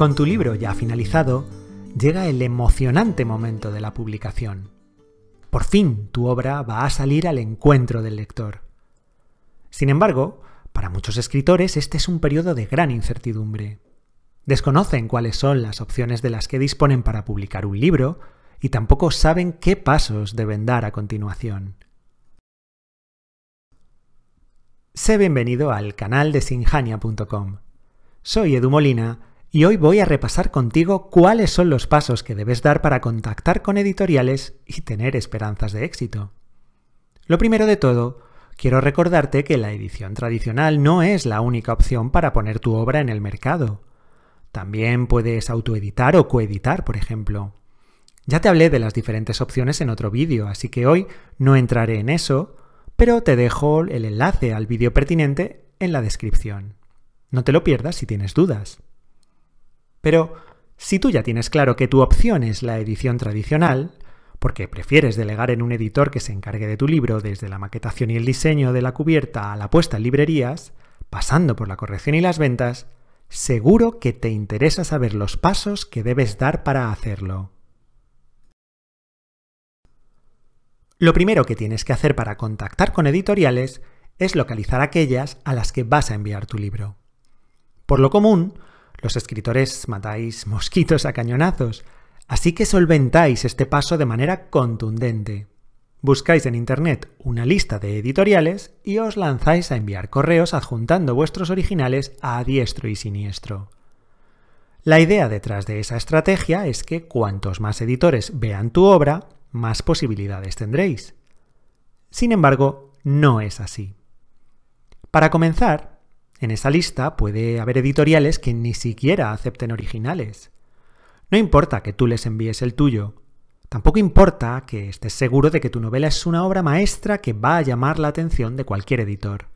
Con tu libro ya finalizado, llega el emocionante momento de la publicación. Por fin tu obra va a salir al encuentro del lector. Sin embargo, para muchos escritores este es un periodo de gran incertidumbre. Desconocen cuáles son las opciones de las que disponen para publicar un libro y tampoco saben qué pasos deben dar a continuación. Sé bienvenido al canal de sinjania.com. Soy Edu Molina y hoy voy a repasar contigo cuáles son los pasos que debes dar para contactar con editoriales y tener esperanzas de éxito. Lo primero de todo, quiero recordarte que la edición tradicional no es la única opción para poner tu obra en el mercado. También puedes autoeditar o coeditar, por ejemplo. Ya te hablé de las diferentes opciones en otro vídeo, así que hoy no entraré en eso, pero te dejo el enlace al vídeo pertinente en la descripción. No te lo pierdas si tienes dudas. Pero si tú ya tienes claro que tu opción es la edición tradicional, porque prefieres delegar en un editor que se encargue de tu libro desde la maquetación y el diseño de la cubierta a la puesta en librerías, pasando por la corrección y las ventas, seguro que te interesa saber los pasos que debes dar para hacerlo. Lo primero que tienes que hacer para contactar con editoriales es localizar aquellas a las que vas a enviar tu libro. Por lo común, los escritores matáis mosquitos a cañonazos, así que solventáis este paso de manera contundente. Buscáis en Internet una lista de editoriales y os lanzáis a enviar correos adjuntando vuestros originales a diestro y siniestro. La idea detrás de esa estrategia es que cuantos más editores vean tu obra, más posibilidades tendréis. Sin embargo, no es así. Para comenzar, en esa lista puede haber editoriales que ni siquiera acepten originales. No importa que tú les envíes el tuyo. Tampoco importa que estés seguro de que tu novela es una obra maestra que va a llamar la atención de cualquier editor.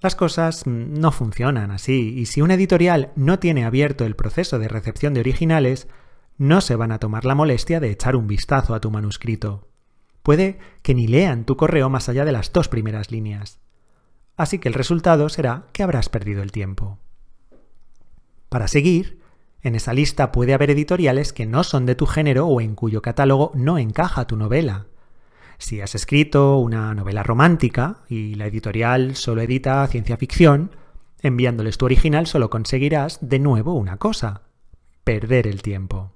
Las cosas mm, no funcionan así, y si un editorial no tiene abierto el proceso de recepción de originales, no se van a tomar la molestia de echar un vistazo a tu manuscrito. Puede que ni lean tu correo más allá de las dos primeras líneas así que el resultado será que habrás perdido el tiempo. Para seguir, en esa lista puede haber editoriales que no son de tu género o en cuyo catálogo no encaja tu novela. Si has escrito una novela romántica y la editorial solo edita ciencia ficción, enviándoles tu original solo conseguirás de nuevo una cosa, perder el tiempo.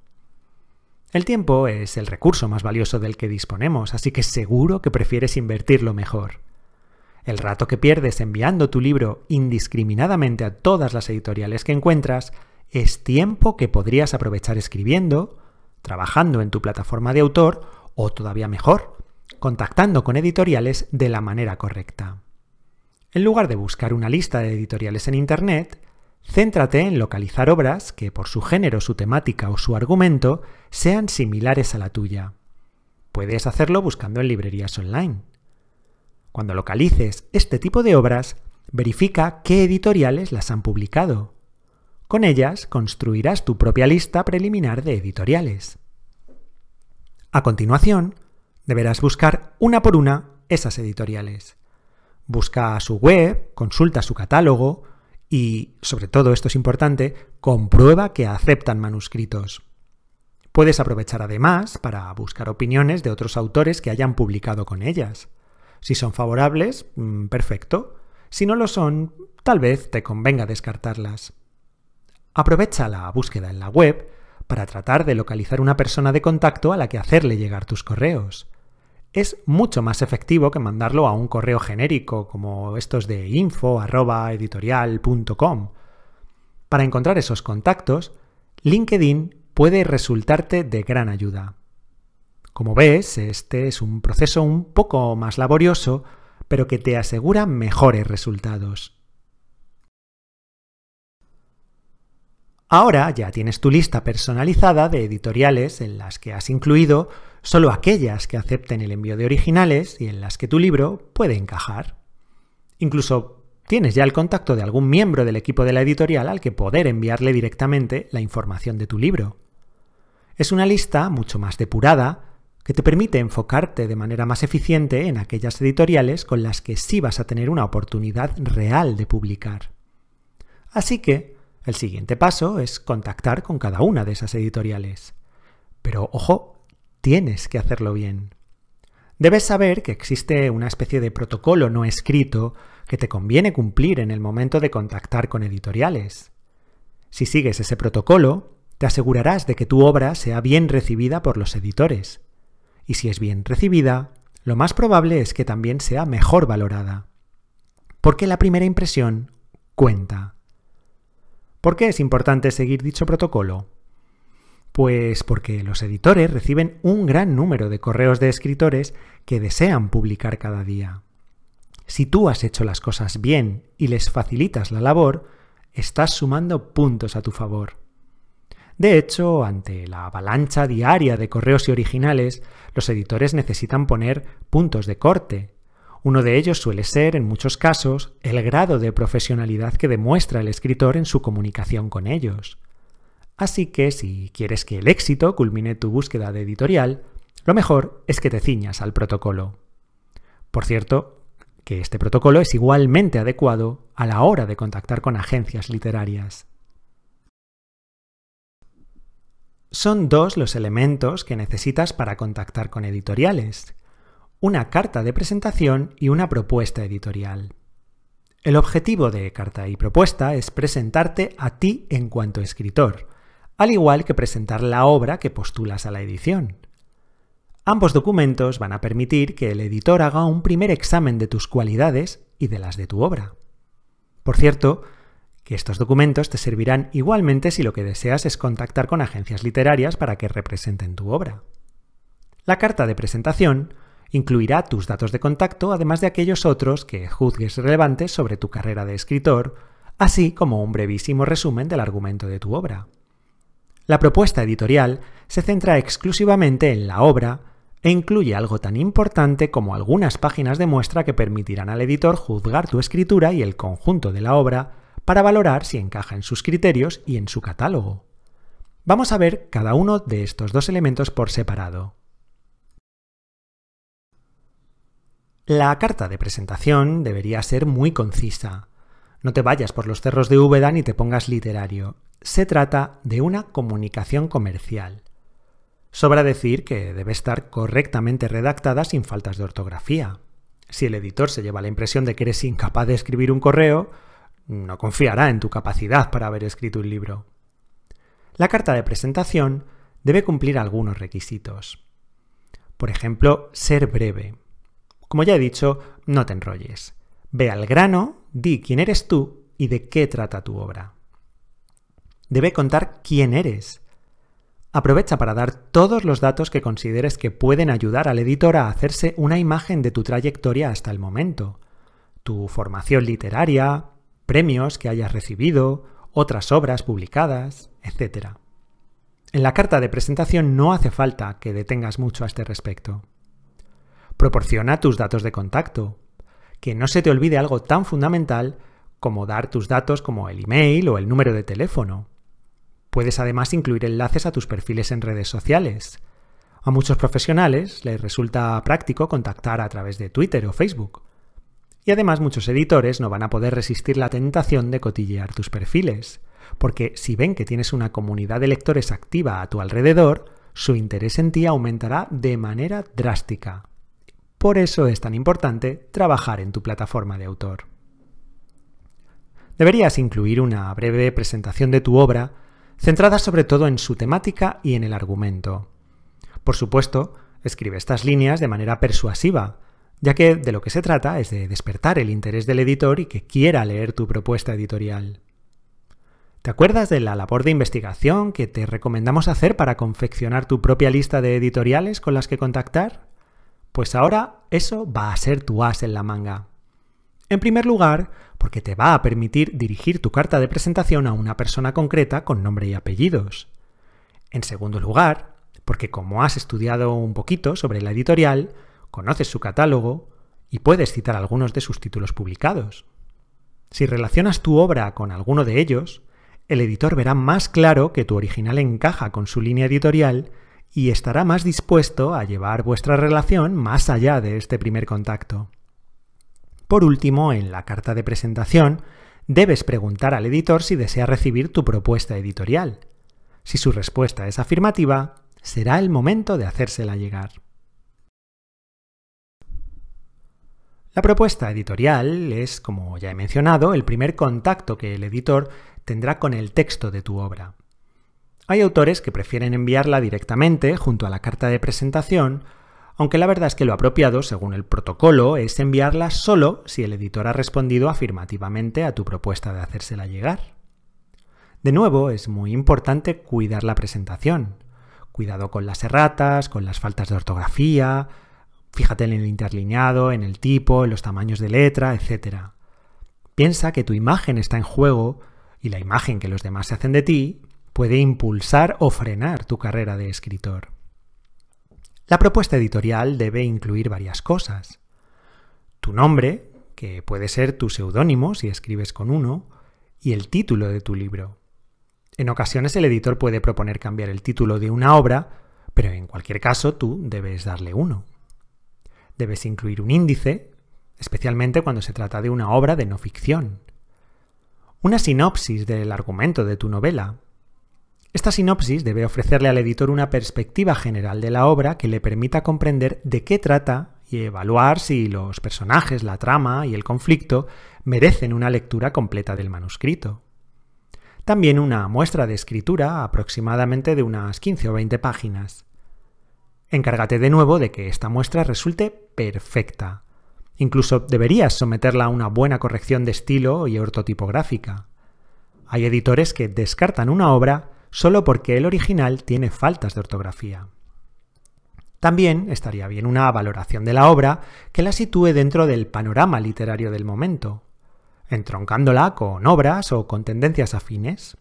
El tiempo es el recurso más valioso del que disponemos, así que seguro que prefieres invertirlo mejor. El rato que pierdes enviando tu libro indiscriminadamente a todas las editoriales que encuentras es tiempo que podrías aprovechar escribiendo, trabajando en tu plataforma de autor o todavía mejor, contactando con editoriales de la manera correcta. En lugar de buscar una lista de editoriales en Internet, céntrate en localizar obras que por su género, su temática o su argumento sean similares a la tuya. Puedes hacerlo buscando en librerías online. Cuando localices este tipo de obras, verifica qué editoriales las han publicado. Con ellas construirás tu propia lista preliminar de editoriales. A continuación, deberás buscar una por una esas editoriales. Busca su web, consulta su catálogo y, sobre todo esto es importante, comprueba que aceptan manuscritos. Puedes aprovechar además para buscar opiniones de otros autores que hayan publicado con ellas. Si son favorables, mm, perfecto. Si no lo son, tal vez te convenga descartarlas. Aprovecha la búsqueda en la web para tratar de localizar una persona de contacto a la que hacerle llegar tus correos. Es mucho más efectivo que mandarlo a un correo genérico como estos de info.editorial.com. Para encontrar esos contactos, LinkedIn puede resultarte de gran ayuda. Como ves, este es un proceso un poco más laborioso, pero que te asegura mejores resultados. Ahora ya tienes tu lista personalizada de editoriales en las que has incluido solo aquellas que acepten el envío de originales y en las que tu libro puede encajar. Incluso tienes ya el contacto de algún miembro del equipo de la editorial al que poder enviarle directamente la información de tu libro. Es una lista mucho más depurada, que te permite enfocarte de manera más eficiente en aquellas editoriales con las que sí vas a tener una oportunidad real de publicar. Así que, el siguiente paso es contactar con cada una de esas editoriales. Pero ojo, tienes que hacerlo bien. Debes saber que existe una especie de protocolo no escrito que te conviene cumplir en el momento de contactar con editoriales. Si sigues ese protocolo, te asegurarás de que tu obra sea bien recibida por los editores y si es bien recibida, lo más probable es que también sea mejor valorada. Porque la primera impresión cuenta. ¿Por qué es importante seguir dicho protocolo? Pues porque los editores reciben un gran número de correos de escritores que desean publicar cada día. Si tú has hecho las cosas bien y les facilitas la labor, estás sumando puntos a tu favor. De hecho, ante la avalancha diaria de correos y originales, los editores necesitan poner puntos de corte. Uno de ellos suele ser, en muchos casos, el grado de profesionalidad que demuestra el escritor en su comunicación con ellos. Así que si quieres que el éxito culmine tu búsqueda de editorial, lo mejor es que te ciñas al protocolo. Por cierto, que este protocolo es igualmente adecuado a la hora de contactar con agencias literarias. Son dos los elementos que necesitas para contactar con editoriales. Una carta de presentación y una propuesta editorial. El objetivo de carta y propuesta es presentarte a ti en cuanto escritor, al igual que presentar la obra que postulas a la edición. Ambos documentos van a permitir que el editor haga un primer examen de tus cualidades y de las de tu obra. Por cierto, estos documentos te servirán igualmente si lo que deseas es contactar con agencias literarias para que representen tu obra. La carta de presentación incluirá tus datos de contacto, además de aquellos otros que juzgues relevantes sobre tu carrera de escritor, así como un brevísimo resumen del argumento de tu obra. La propuesta editorial se centra exclusivamente en la obra e incluye algo tan importante como algunas páginas de muestra que permitirán al editor juzgar tu escritura y el conjunto de la obra para valorar si encaja en sus criterios y en su catálogo. Vamos a ver cada uno de estos dos elementos por separado. La carta de presentación debería ser muy concisa. No te vayas por los cerros de Úbeda ni te pongas literario. Se trata de una comunicación comercial. Sobra decir que debe estar correctamente redactada sin faltas de ortografía. Si el editor se lleva la impresión de que eres incapaz de escribir un correo, no confiará en tu capacidad para haber escrito un libro. La carta de presentación debe cumplir algunos requisitos. Por ejemplo, ser breve. Como ya he dicho, no te enrolles. Ve al grano, di quién eres tú y de qué trata tu obra. Debe contar quién eres. Aprovecha para dar todos los datos que consideres que pueden ayudar al editor a hacerse una imagen de tu trayectoria hasta el momento. Tu formación literaria, premios que hayas recibido, otras obras publicadas, etc. En la carta de presentación no hace falta que detengas mucho a este respecto. Proporciona tus datos de contacto. Que no se te olvide algo tan fundamental como dar tus datos como el email o el número de teléfono. Puedes además incluir enlaces a tus perfiles en redes sociales. A muchos profesionales les resulta práctico contactar a través de Twitter o Facebook. Y además muchos editores no van a poder resistir la tentación de cotillear tus perfiles, porque si ven que tienes una comunidad de lectores activa a tu alrededor, su interés en ti aumentará de manera drástica. Por eso es tan importante trabajar en tu plataforma de autor. Deberías incluir una breve presentación de tu obra, centrada sobre todo en su temática y en el argumento. Por supuesto, escribe estas líneas de manera persuasiva, ya que de lo que se trata es de despertar el interés del editor y que quiera leer tu propuesta editorial. ¿Te acuerdas de la labor de investigación que te recomendamos hacer para confeccionar tu propia lista de editoriales con las que contactar? Pues ahora eso va a ser tu as en la manga. En primer lugar, porque te va a permitir dirigir tu carta de presentación a una persona concreta con nombre y apellidos. En segundo lugar, porque como has estudiado un poquito sobre la editorial, conoces su catálogo y puedes citar algunos de sus títulos publicados. Si relacionas tu obra con alguno de ellos, el editor verá más claro que tu original encaja con su línea editorial y estará más dispuesto a llevar vuestra relación más allá de este primer contacto. Por último, en la carta de presentación, debes preguntar al editor si desea recibir tu propuesta editorial. Si su respuesta es afirmativa, será el momento de hacérsela llegar. La propuesta editorial es, como ya he mencionado, el primer contacto que el editor tendrá con el texto de tu obra. Hay autores que prefieren enviarla directamente junto a la carta de presentación, aunque la verdad es que lo apropiado, según el protocolo, es enviarla solo si el editor ha respondido afirmativamente a tu propuesta de hacérsela llegar. De nuevo, es muy importante cuidar la presentación. Cuidado con las erratas, con las faltas de ortografía, Fíjate en el interlineado, en el tipo, en los tamaños de letra, etc. Piensa que tu imagen está en juego y la imagen que los demás se hacen de ti puede impulsar o frenar tu carrera de escritor. La propuesta editorial debe incluir varias cosas. Tu nombre, que puede ser tu seudónimo si escribes con uno, y el título de tu libro. En ocasiones el editor puede proponer cambiar el título de una obra, pero en cualquier caso tú debes darle uno. Debes incluir un índice, especialmente cuando se trata de una obra de no ficción. Una sinopsis del argumento de tu novela. Esta sinopsis debe ofrecerle al editor una perspectiva general de la obra que le permita comprender de qué trata y evaluar si los personajes, la trama y el conflicto merecen una lectura completa del manuscrito. También una muestra de escritura aproximadamente de unas 15 o 20 páginas. Encárgate de nuevo de que esta muestra resulte perfecta. Incluso deberías someterla a una buena corrección de estilo y ortotipográfica. Hay editores que descartan una obra solo porque el original tiene faltas de ortografía. También estaría bien una valoración de la obra que la sitúe dentro del panorama literario del momento, entroncándola con obras o con tendencias afines.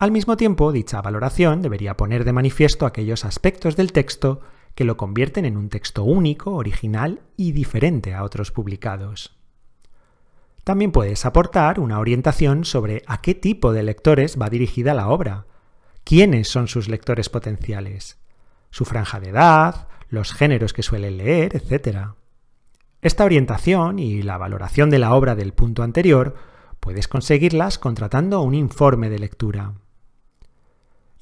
Al mismo tiempo, dicha valoración debería poner de manifiesto aquellos aspectos del texto que lo convierten en un texto único, original y diferente a otros publicados. También puedes aportar una orientación sobre a qué tipo de lectores va dirigida la obra, quiénes son sus lectores potenciales, su franja de edad, los géneros que suelen leer, etc. Esta orientación y la valoración de la obra del punto anterior puedes conseguirlas contratando un informe de lectura.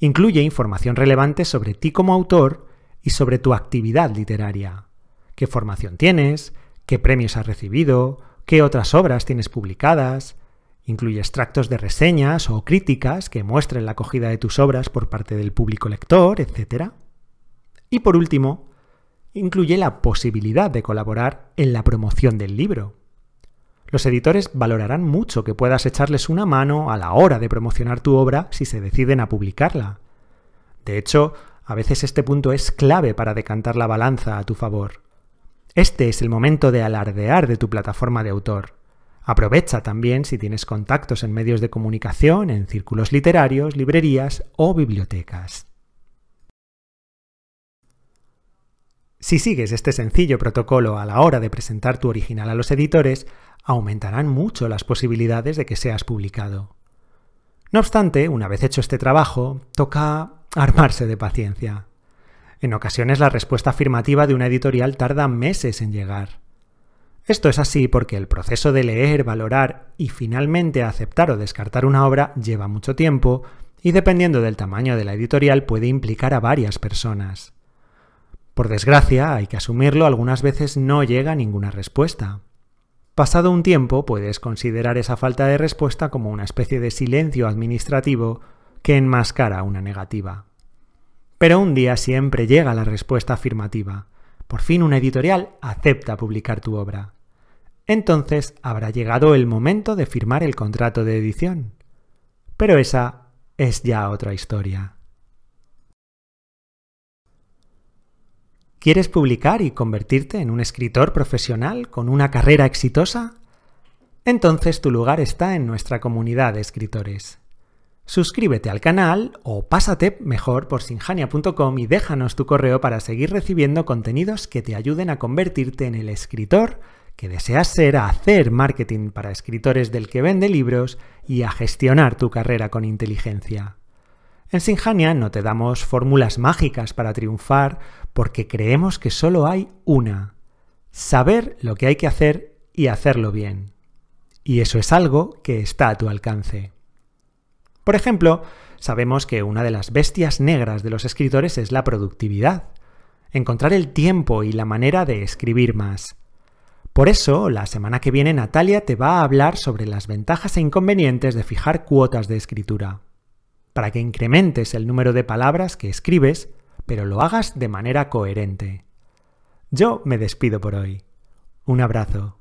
Incluye información relevante sobre ti como autor y sobre tu actividad literaria. ¿Qué formación tienes? ¿Qué premios has recibido? ¿Qué otras obras tienes publicadas? Incluye extractos de reseñas o críticas que muestren la acogida de tus obras por parte del público lector, etc. Y por último, incluye la posibilidad de colaborar en la promoción del libro. Los editores valorarán mucho que puedas echarles una mano a la hora de promocionar tu obra si se deciden a publicarla. De hecho, a veces este punto es clave para decantar la balanza a tu favor. Este es el momento de alardear de tu plataforma de autor. Aprovecha también si tienes contactos en medios de comunicación, en círculos literarios, librerías o bibliotecas. Si sigues este sencillo protocolo a la hora de presentar tu original a los editores, aumentarán mucho las posibilidades de que seas publicado. No obstante, una vez hecho este trabajo, toca armarse de paciencia. En ocasiones la respuesta afirmativa de una editorial tarda meses en llegar. Esto es así porque el proceso de leer, valorar y finalmente aceptar o descartar una obra lleva mucho tiempo y dependiendo del tamaño de la editorial puede implicar a varias personas. Por desgracia, hay que asumirlo, algunas veces no llega ninguna respuesta. Pasado un tiempo, puedes considerar esa falta de respuesta como una especie de silencio administrativo que enmascara una negativa. Pero un día siempre llega la respuesta afirmativa. Por fin una editorial acepta publicar tu obra. Entonces habrá llegado el momento de firmar el contrato de edición. Pero esa es ya otra historia. ¿Quieres publicar y convertirte en un escritor profesional con una carrera exitosa? Entonces tu lugar está en nuestra comunidad de escritores. Suscríbete al canal o pásate mejor por sinjania.com y déjanos tu correo para seguir recibiendo contenidos que te ayuden a convertirte en el escritor que deseas ser, a hacer marketing para escritores del que vende libros y a gestionar tu carrera con inteligencia. En Sinjania no te damos fórmulas mágicas para triunfar porque creemos que solo hay una. Saber lo que hay que hacer y hacerlo bien. Y eso es algo que está a tu alcance. Por ejemplo, sabemos que una de las bestias negras de los escritores es la productividad. Encontrar el tiempo y la manera de escribir más. Por eso, la semana que viene Natalia te va a hablar sobre las ventajas e inconvenientes de fijar cuotas de escritura para que incrementes el número de palabras que escribes, pero lo hagas de manera coherente. Yo me despido por hoy. Un abrazo.